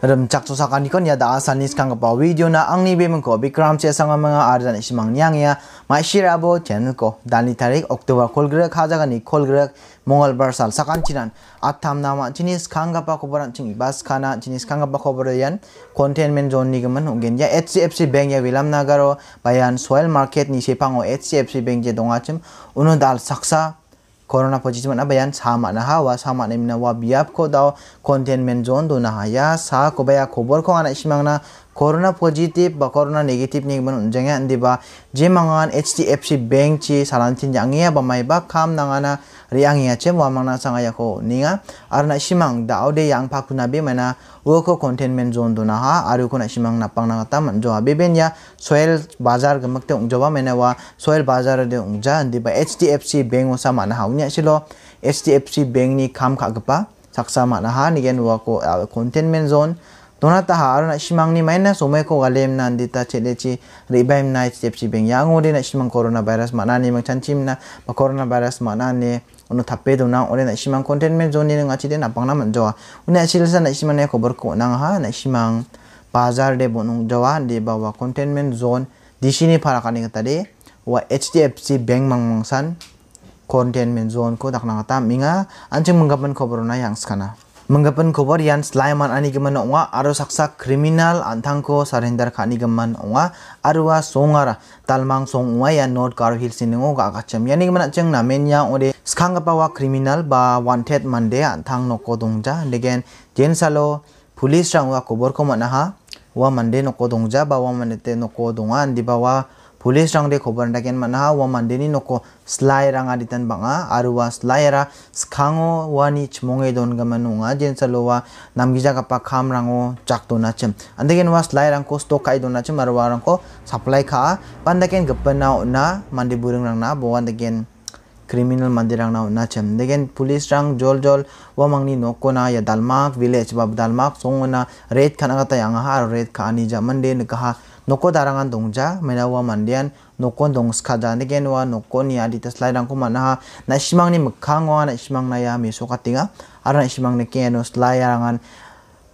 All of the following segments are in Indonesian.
Ram chak chu sakan ikon ya da asan nis kang pa video na ang ni bim ko Bikram che sanga mga ardan isimang nyang ya mai shira bo channel ko dani tarik oktober kol grek khaja ga ni khol Mongol bar sal sakan chinan atam nama jenis kang pa khobar cingi bas kana jenis kang pa khobar containment zone ni gamanungen ya HCFC bank ya Vilam Nagaro bayan soil market ni sepang o HCFC bank je dongachim uno dal saksa corona positif mana bayan sama na wa sama na mina wa biap ko dao containment zone do na ya sa ko baya kobor ko ana simang na corona positif ba corona negatif ni gimana jenga ya, ndi ba jemangan HDFC bank chi salantin jangia ya, ba mai ba kam nangana riang ya chem wa na sanga ya ko ni nga ar na simang da ode yang pa kuna be mana wo ko containment zone do na ha ar ko na simang na pang na ta man jo a beben ya soil bazar ga makte ung jowa mena wa soil bazar de ung ja hdfc bank o sa ma na ha unya chilo hdfc bank ni kam kha ga pa saksa ma na ha ni gen wa ko containment zone dona ta har na shimang ni maina so me ko galem nan di ta shimang corona virus ma na ni ma chan chim na ma ono tape do na ore na simang contentment zone ni ngachi de na pangna man jawa une asil sa na simane ya khobor ko na ha na simang bazar de bonung jawa de bawa contentment zone disini parakani kata tadi wa HDFC bank mangmangsan contentment zone ko dakna kata minga anjing menggapan khobor na yang skana Menggapan kobar yang ani geman onga aru saksa kriminal antangko surrender geman onga arwa songara talmang song unga ya North karu hil ningo ga agacham yani geman ceng namen ya ode skhangapa wa kriminal ba wanted mande antang noko dongja degen jen salo polis rang wa kobor ko naha wa mande noko dongja ba wa mande te noko dongan dibawa Polis rang de khobar daken mana wa mandeni noko slay rang aditan banga aru wa slai ra skango wa ni chmonge don manunga jen salo wa nam gija kapa kam rango jak dona chem andegen wa slai rang ko stock kai dona chem aru wa rang ko supply kha pandaken gepen na mandi burung rang na bo kriminal mandi rang na na chem degen polis rang jol jol wa ni noko na ya dalmak village bab dalmak na red khana kata yang ha red ka jaman de ne kaha noko darangan dongja menawa mandian noko dongskaja negenwa noko ni adita slide-rangko manaha na mekang mikkango na isimangna ia mesokatenga aro na isimangni keno slide-arangan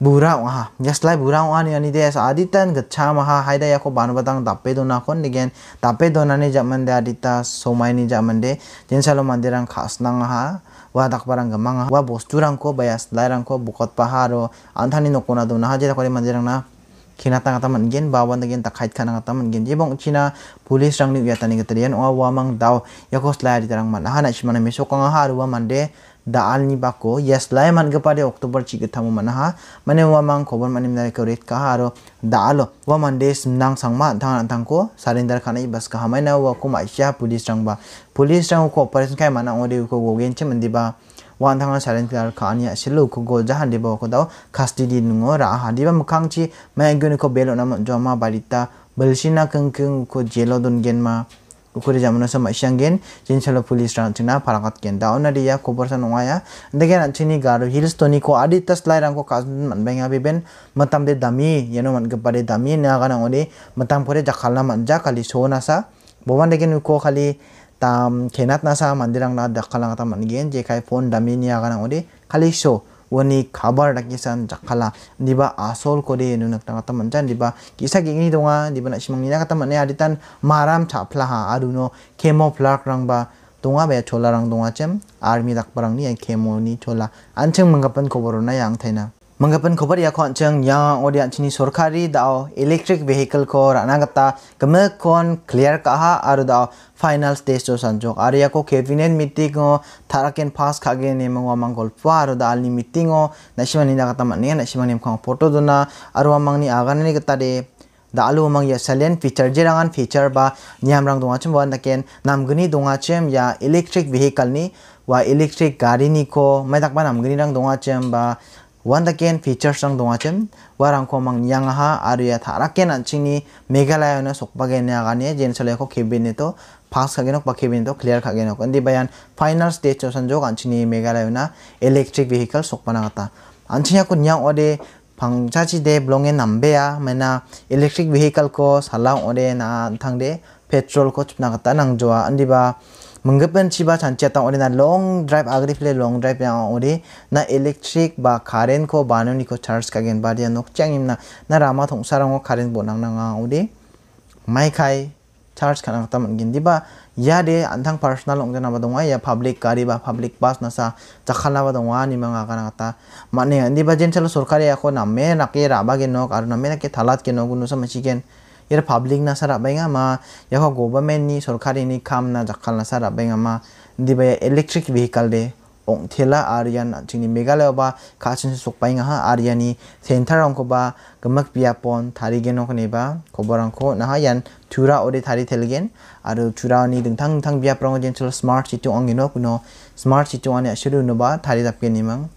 bura ong-ha ia slide bura ong-ani anide so aditan gachamaha haida iako banbatang dape donakon negen dape donani japmande adita somaini japmande salo mandirang ha. wa dakbarang manga wa bosturangko baya slide-rangko bukot paharo antani nokona donaha jeda kore na kinata nga taman gen bawan gen ta khait nga taman gen jebong china police rang ni yatani ga tarian wa wamang mang dau yakos la di tarang man hana shimana meso kanga haru wa mande daal ni bako yes lai man ga pade october chi ga thamu manaha mane wa kobon khobor mani mna ko ka aro daalo wa des nang sangma thang thang ko kana kana bas ka hamai wako wa ko mai sha police rang ba pulis rang ko operation kai mana ode ko go gen che mandi ba wan thang sarinder khani asilu ko go jahan de ba ko daw di nungo ra ha di mukang chi mai gun ko belo na joma balita balsina kengkeng ko jelo dun gen ma ukuri jamano sama maisang gen jin chalo pulis ran tina parangat gen da ona dia kobor ngaya, nonga ya ndegen chini garu hills toni ko adi tas lai rang ko kas man benga biben matam de dami yeno man gapare dami ne ga nang ode matam pore na man jakali so nasa, sa boman gen uko kali tam kenat nasa mandirang na na ta man gen jekai phone dami ne ga kali ode so wani kabar da kisan jakala diba asol kode nuna kata kata mancan diba kisah gini donga diba nak simang nina kata mana aditan maram chapla ha aduno kemo plak rang ba donga be chola rang donga cem army dak parang ni kemo ni chola anceng mengkapan koborona yang tena Mengapun khobar ya konceng yang odi cini surkari dao electric vehicle ko rana gata kemekon clear kaha aru dao final stage to sanjok aru ya ko kevinen meeting tarakin pas kage ne mengu amang golpu aru dao ni meeting o nashimani na gata mani ya nashimani mkong porto duna aru amang ni agan ni gata de dalu amang ya salen feature jirangan feature ba niyam rang dunga chum wan nam guni dunga chum ya electric vehicle ni wa electric gari ni ko medak ba nam guni rang dunga chum ba Once again, feature sang 동화 쯤 와랑 코망 양하 아리아 타라켄 안칭니 메갈라야나 속박에 나가니 젠설레코 케빈이도 파스 가게는 박케빈도 클리어 가게는 근데 바얀 파이널 스테이지 조선족 안칭니 메갈라야나 일렉트릭 베히컬 속바나갔다 안칭야고 냥 어디 방자지대 블롱에 남배야 메나 일렉트릭 베히컬 코 살랑 어디 나 안탕데 페트롤 코 춥나갔다 낭조아 안디바 menggepen chiba chanche ta ori na long drive agri phle long drive ya ori na electric ba current ko banoni ko charge ka gen badia nokchang imna na rama thongsarango current bonang nanga ori mai khai charge kana ta mangin diba ya de anthang personal ong jana badonga ya public gari ba public bus na sa chakhala badonga ni manga kana ta mane andi ba jen chalo sarkari ya ko namme nakke raba ge nok aru namme nakke thalat ke nok unu samchigen yer public na sara benga ma yakho government ni sarkari ni kam na jakhal na sara benga ma electric vehicle de ong thela aryan chini megalaya ba kachin sok painga ha aryani center ong ko ba gamak biapon thari genok kne ba koborang ko na ha yan tura ode thari thelgen aru tura ni dingthang thang biap rong jen chul smart city ong geno kuno smart city ane ashuru no ba thari dap ke nimang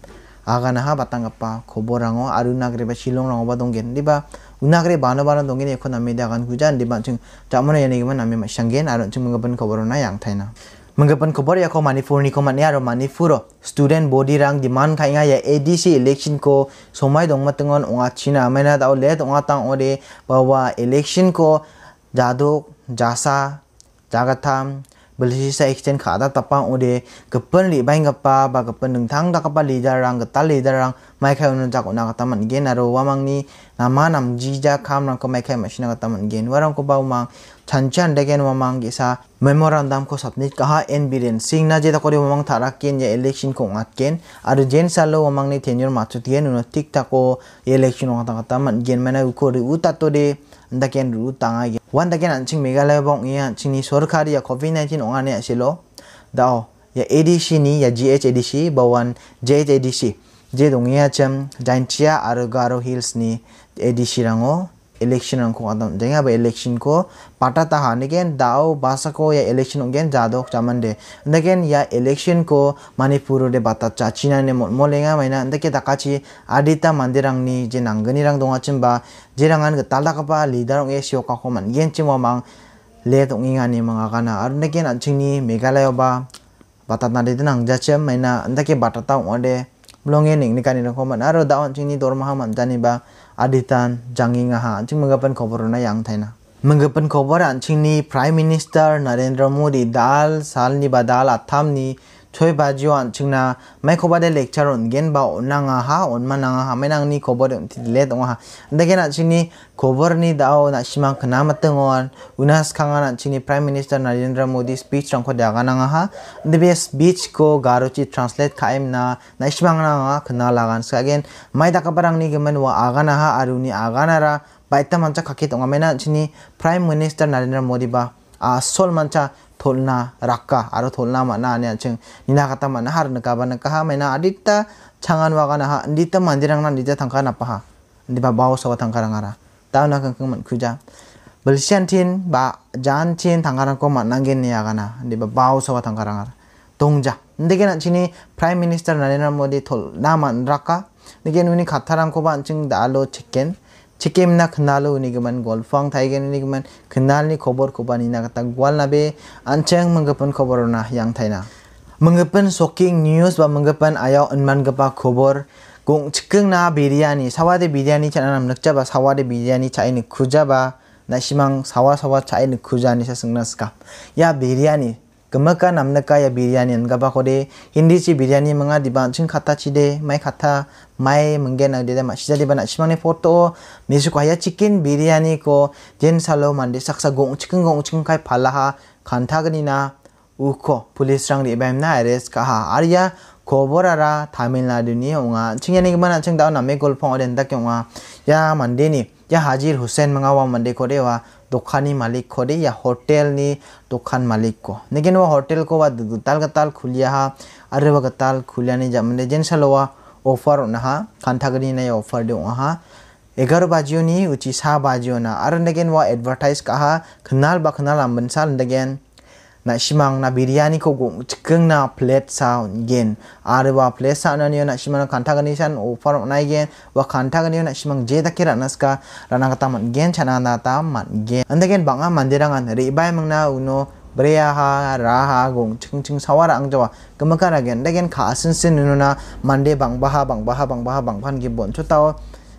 aga na ha batang apa koborango aru nagre ba shilong rong ba donggen ba unagre bana bana ni ekho name dagan hujan di bangchung jamona yani giman name shangen aro chung mengapan koboro na yang thaina mengapan kobor yako manifuro ni ko mani aro manifuro student body rang di demand kainga ya adc election ko somai dong tengon onga china amena dau le onga tang ore bawa election ko jaduk jasa jagatam beli sa exchange khada tapa ode kepen li bai ngapa ba kepen nung thang da kapa leader rang ta leader rang mai khai un jak na kata man gen aro wamang ni nama nam ji ja kham rang ko mai khai machine kata man gen warang ko ba umang chan chan de gen wamang ge sa memorandum ko submit ha en biren sing na je ta kore wamang thara ken ya election ko ngat ken aro gen salo wamang ni tenure machut gen un tik ta ko election kata kata man gen mana ko ri uta to de nda ken ru tanga วันตะกันอันชิงเมกาเลบองเอียนชิงนี้สวรคาดียาโควิด19องอันเนี่ยสิโลดาวอย่า ADC นี้อย่า GHADC บวัน JHADC เจดงเอียจำดันเชียอารกาโรฮิลส์นี้ ADC รังโอ election angko adam jeng ba election ko pata ta ha nigen dao basa ko ya election ngen jado chaman de nigen ya election ko manipur de bata cha china ne molenga maina ndake da kachi adita mandirang ni je geni rang dong achim ba je rangan ga tala ka ba leader e sio ka ko man yen mang le dong inga ni manga kana ar nigen anching ni megalaya ba bata na de nang ja chem maina ke bata ta ngode blongeng ni kanin ko man aro da anching ni dor mahaman jani ba aditan jangi ngaha ching manggapan khobor na yang thaina manggapan khobor an ching ni prime minister narendra modi dal sal ni badal atham ni t o i ba j i a n chingna mai k o b a de lecture on gen ba onanga ha onma nanga ha mai nang ni k o b a r on ti le t o n g a ha n dage na chini k o b a r ni dao na shima khna matang on unas k a n g a na chini prime minister narendra modi speech rang k o da ga nanga ha n d a b e speech ko garo chi translate k a i m na na shima nanga g khna lagan sa g e n mai da ka b a r a n g ni gemen wa aga na ha aruni aga na ra baita mancha k a k i tonga m a i n a chini prime minister narendra modi ba a sol mancha tholna rakka aro tholna mana ane acheng nina kata mana har na kaba kaha mena adita changan waga na ha ndita mandirang na ndita tangka na paha ndiba bawo sawa tangka rangara tau na kang kang man kuja belisian tin ba jan tin tangka rangko man nanggen ni aga na ndiba bawo sawa tangka rangara dongja ndege na chini prime minister narendra modi tholna man rakka ndege nuni kata rang ba acheng dalo chicken chikem na knalo unigaman gol f o n g t a i g e n unigaman knal ni k o b o r k o b a n ina kata g u a l nabe anchang m a n g g e p e n k o b o r na yang t a i n a m a n g g e p e n shocking news ba manggapan n chikeng ayaw i a n i c h a n a n a m n a k c h a b a sawade b i r i chai a n 공 측근나 비 a 아 a 사와대 비리아니 차나 늑자바 사와대 비리아니 차이는 구자바 나시망 사 a sengna ska ya b i r 비 a n i 금마까 남나까야 비리아니 안가바 거래 힌디치 비리아니 망아 디바 친 카타 치데 마이 카타 마이 멍게나 데데 마시자 디바 나시마네 포토 미스코야 치킨 비리아니 코 젠살로 만데 삭사 공 치킨 공 치킨 카이 팔라하 칸타그니나 우코 폴리스랑 리뱀나 아레스 카하 아리아 고보라라 타밀나두니 옹아 칭야니 그만 안칭 다운 남의 골 펑어 된다 경아 야 만데니 या हाजिर हुसैन मंगा हुआ मंडे को दे वह दुकानी मालिक को दे या होटल नी दुकान मालिक को लेकिन वह होटल को वह गताल गताल खुलिया हा अरे वह गताल खुलिया नहीं जा मंडे जेन सल वह ऑफर नहा खानथागनी नहीं ऑफर दे वहाँ एगार बाजियों उची सा बाजियों ना अरे लेकिन वह एडवर्टाइज कहा खनाल बा अम्बनसाल लगेन na shimang na biryani ko gung na plate sound gen are wa plate sound na na shimang kanta gani san offer na gen wa kanta gani na shimang je da kira naska rana kata man gen chana na ta man gen anda gen banga mandirangan ri bai mang na uno breyaha raha gung chung chung sawara ang jawa kemakara gen da gen ka asin sin nuna mande bang baha bang baha bang baha bang pan gi bon chu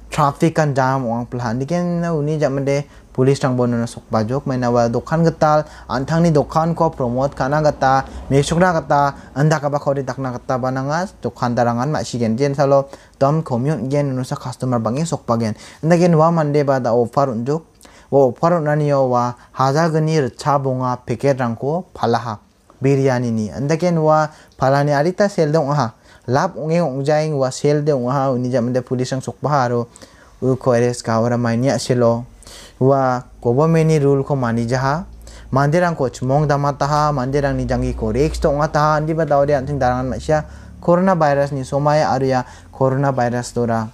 traffic kan jam wang plan gen na uni mande polis tang bono nasok bajok mena wa dokan getal antang ni dokan ko promote kana gata mesok na gata anda kaba kori tak na gata banangas dokan tarangan ma shigen jen salo dom komyun gen nusa customer bangi sok pagen, anda gen wa mande bada ofar unjuk wa ofar o wa haza geni recha bunga piket rangko palaha biryani ni anda gen wa palani arita sel dong aha lap unge unjaing wa sel dong aha unija mende polis ang sok baharo Uko eres kawara mainya silo wa कोबमेनी rule ko mani jaha mandirang ko chmong dama taha mandirang ni jangi ko rex to nga taha andi ba dawde anting darangan masya corona virus ni somaya arya corona virus dora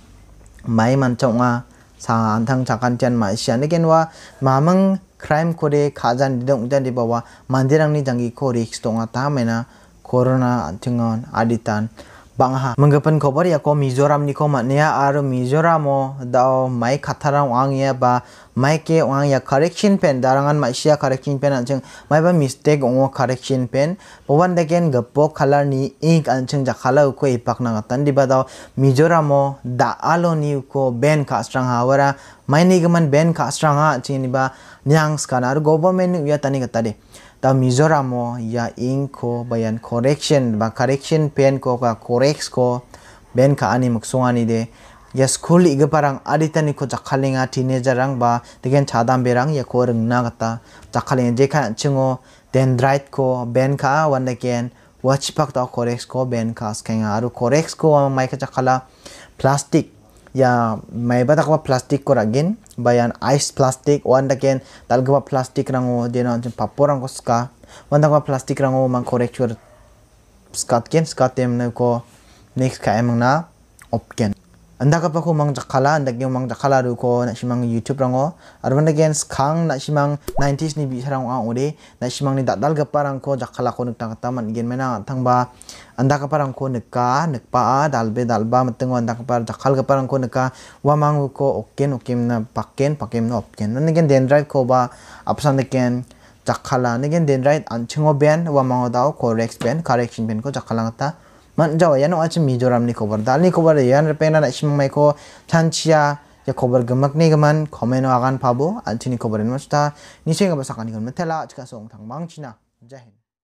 mai mancha nga sa antang chakan chan masya neken wa mamang crime kore khajan didong jan dibawa mandirang ni jangi ko rex to nga taha mena corona antingon aditan bangha manggapan kobar ya ko mizoram ni ko manya aro mizoram o dao mai khatara wang ya ba mai ke wang ya correction pen darangan mai sia correction pen anchang mai ba mistake o correction pen pawan deken gapo color ni ink anchang ja khala ko ipak na tan di ba dao mizoram da alo ni ko ben kastrang hawara mai ni gaman ben kastrang ha chini ba nyang skana aro government ya tani gatade ta mizora mo ya ing bayan correction ba correction pen ko ka koreksko ko ben ka ani muksungani de ya school ige parang aditani ko jakhalenga teenager rang ba degen chadam berang ya ko na gata jakhalenga je kha chingo then right ko ben ka one again watch pak ta corrects ko ben ka skenga aru corrects ko mai ka jakhala plastic ya mai bata kwa plastik kora gin bayan ice plastik wan tal kwa plastik rango dena jin paporang ko ska wan kwa plastik rango man korrektur skat ken skat tem ne ko next ka emna opken anda ka ko mang jakala anda kyo mang jakala ru ko na simang youtube rango na gens skang na shimang 90s ni bi sarang ang ode na shimang ni dadal ga rang ko jakala ko nutang man gen mena ba anda ka pa ko dal be dal ba mateng anda ka par jakal ga rang ko ka wa mang ko oken oken na paken paken na oken na gen den drive ko ba apsan gen jakala gen den right an chingo ben wa mang dao rex ben correction ben ko jakala ngata man jawa yana wachi mi joram ni kobar dal ni kobar yana pena na s h i m mai ko chan chia ya kobar g a m a k ni geman komen agan pabo al chini kobar ni masta ni senga basakani kan metela chika song thang m a n g china jahin